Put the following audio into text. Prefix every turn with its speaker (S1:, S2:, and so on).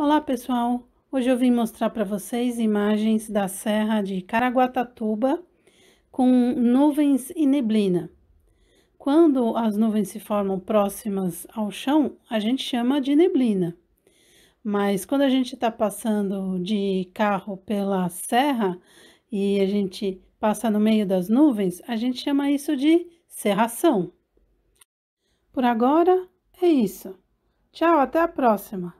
S1: Olá pessoal, hoje eu vim mostrar para vocês imagens da Serra de Caraguatatuba com nuvens e neblina. Quando as nuvens se formam próximas ao chão, a gente chama de neblina. Mas quando a gente está passando de carro pela serra e a gente passa no meio das nuvens, a gente chama isso de serração. Por agora é isso. Tchau, até a próxima!